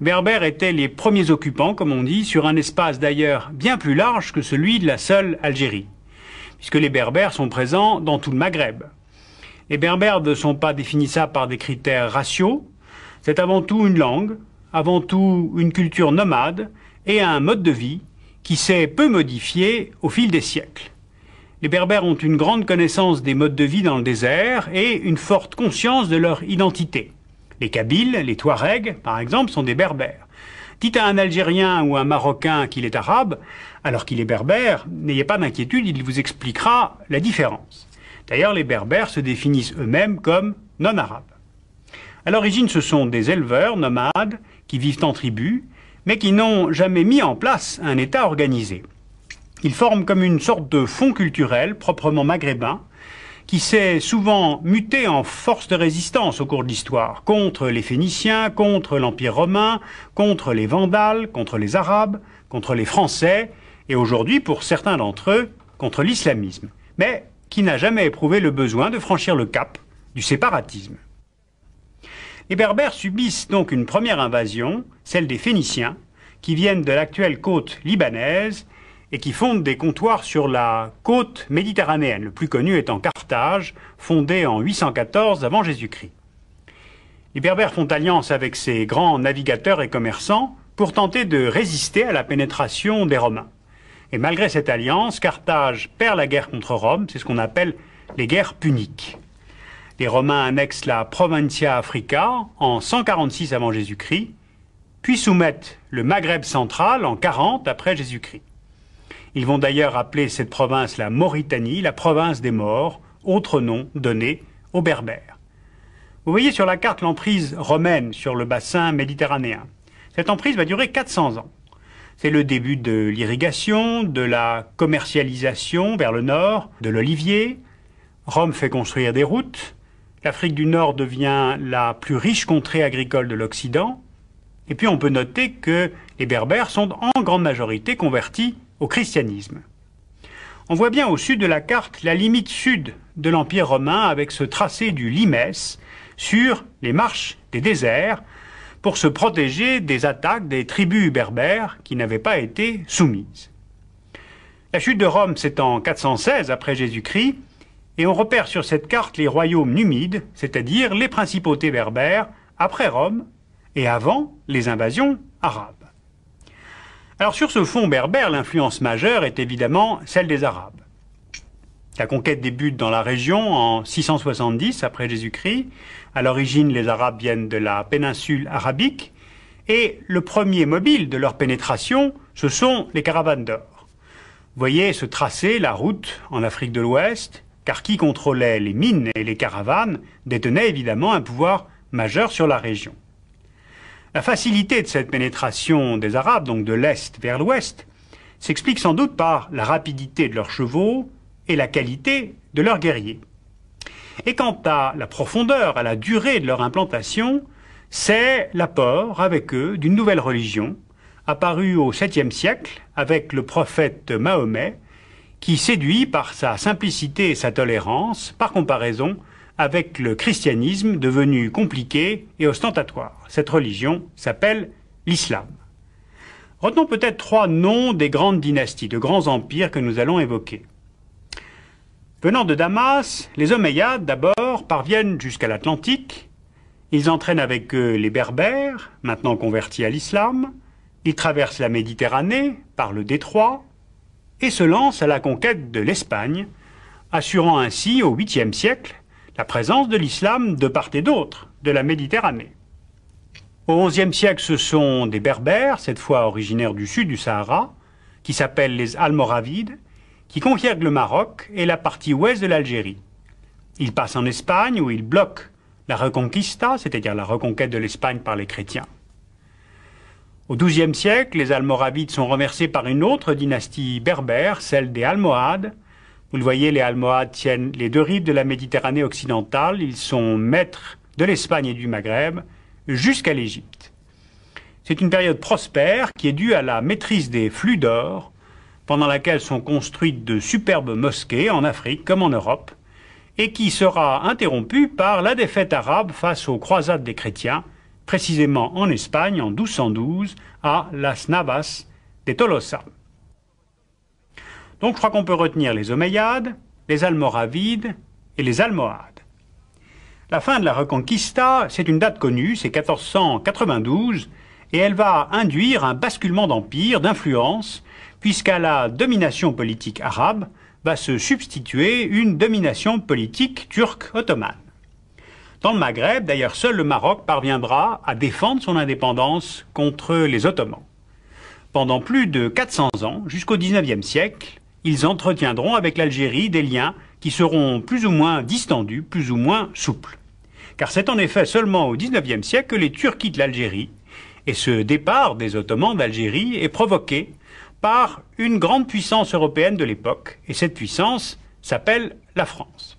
Berbères étaient les premiers occupants, comme on dit, sur un espace d'ailleurs bien plus large que celui de la seule Algérie, puisque les Berbères sont présents dans tout le Maghreb. Les Berbères ne sont pas définissables par des critères raciaux, c'est avant tout une langue, avant tout une culture nomade et un mode de vie qui s'est peu modifié au fil des siècles. Les Berbères ont une grande connaissance des modes de vie dans le désert et une forte conscience de leur identité. Les Kabyles, les Touaregs, par exemple, sont des Berbères. Dites à un Algérien ou un Marocain qu'il est arabe, alors qu'il est berbère, n'ayez pas d'inquiétude, il vous expliquera la différence. D'ailleurs, les berbères se définissent eux-mêmes comme non-arabes. À l'origine, ce sont des éleveurs nomades qui vivent en tribu, mais qui n'ont jamais mis en place un État organisé. Ils forment comme une sorte de fond culturel proprement maghrébin, qui s'est souvent muté en force de résistance au cours de l'histoire, contre les Phéniciens, contre l'Empire romain, contre les Vandales, contre les Arabes, contre les Français, et aujourd'hui, pour certains d'entre eux, contre l'islamisme, mais qui n'a jamais éprouvé le besoin de franchir le cap du séparatisme. Les Berbères subissent donc une première invasion, celle des Phéniciens, qui viennent de l'actuelle côte libanaise et qui fondent des comptoirs sur la côte méditerranéenne, le plus connu étant Carthage, fondée en 814 avant Jésus-Christ. Les Berbères font alliance avec ces grands navigateurs et commerçants pour tenter de résister à la pénétration des Romains. Et malgré cette alliance, Carthage perd la guerre contre Rome, c'est ce qu'on appelle les guerres puniques. Les Romains annexent la Provincia Africa en 146 avant Jésus-Christ, puis soumettent le Maghreb central en 40 après Jésus-Christ. Ils vont d'ailleurs appeler cette province la Mauritanie, la province des morts, autre nom donné aux Berbères. Vous voyez sur la carte l'emprise romaine sur le bassin méditerranéen. Cette emprise va durer 400 ans. C'est le début de l'irrigation, de la commercialisation vers le nord, de l'olivier. Rome fait construire des routes. L'Afrique du Nord devient la plus riche contrée agricole de l'Occident. Et puis on peut noter que les Berbères sont en grande majorité convertis au christianisme. On voit bien au sud de la carte la limite sud de l'Empire romain avec ce tracé du Limes sur les marches des déserts pour se protéger des attaques des tribus berbères qui n'avaient pas été soumises. La chute de Rome, c'est en 416 après Jésus-Christ, et on repère sur cette carte les royaumes numides, c'est-à-dire les principautés berbères, après Rome et avant les invasions arabes. Alors sur ce fond berbère, l'influence majeure est évidemment celle des Arabes. La conquête débute dans la région en 670 après Jésus-Christ. À l'origine, les Arabes viennent de la péninsule arabique et le premier mobile de leur pénétration, ce sont les caravanes d'or. Voyez se tracer la route en Afrique de l'Ouest, car qui contrôlait les mines et les caravanes détenait évidemment un pouvoir majeur sur la région. La facilité de cette pénétration des Arabes, donc de l'Est vers l'Ouest, s'explique sans doute par la rapidité de leurs chevaux et la qualité de leurs guerriers. Et quant à la profondeur, à la durée de leur implantation, c'est l'apport avec eux d'une nouvelle religion, apparue au 7e siècle avec le prophète Mahomet, qui séduit par sa simplicité et sa tolérance, par comparaison, avec le christianisme devenu compliqué et ostentatoire. Cette religion s'appelle l'islam. Retenons peut-être trois noms des grandes dynasties, de grands empires que nous allons évoquer. Venant de Damas, les Omeyyades d'abord parviennent jusqu'à l'Atlantique. Ils entraînent avec eux les Berbères, maintenant convertis à l'islam. Ils traversent la Méditerranée par le détroit et se lancent à la conquête de l'Espagne, assurant ainsi au 8e siècle la présence de l'islam de part et d'autre de la Méditerranée. Au XIe siècle, ce sont des Berbères, cette fois originaires du sud du Sahara, qui s'appellent les Almoravides, qui conquièrent le Maroc et la partie ouest de l'Algérie. Ils passent en Espagne où ils bloquent la Reconquista, c'est-à-dire la reconquête de l'Espagne par les chrétiens. Au XIIe siècle, les Almoravides sont renversés par une autre dynastie berbère, celle des Almohades, vous le voyez, les Almohades tiennent les deux rives de la Méditerranée occidentale. Ils sont maîtres de l'Espagne et du Maghreb jusqu'à l'Égypte. C'est une période prospère qui est due à la maîtrise des flux d'or, pendant laquelle sont construites de superbes mosquées en Afrique comme en Europe, et qui sera interrompue par la défaite arabe face aux croisades des chrétiens, précisément en Espagne en 1212 à Las Navas de Tolosa. Donc je crois qu'on peut retenir les Omeyyades, les Almoravides et les Almohades. La fin de la Reconquista, c'est une date connue, c'est 1492, et elle va induire un basculement d'empire, d'influence, puisqu'à la domination politique arabe va se substituer une domination politique turque ottomane. Dans le Maghreb, d'ailleurs, seul le Maroc parviendra à défendre son indépendance contre les Ottomans. Pendant plus de 400 ans, jusqu'au 19e siècle, ils entretiendront avec l'Algérie des liens qui seront plus ou moins distendus, plus ou moins souples. Car c'est en effet seulement au XIXe siècle que les Turcs quittent l'Algérie, et ce départ des Ottomans d'Algérie est provoqué par une grande puissance européenne de l'époque, et cette puissance s'appelle la France.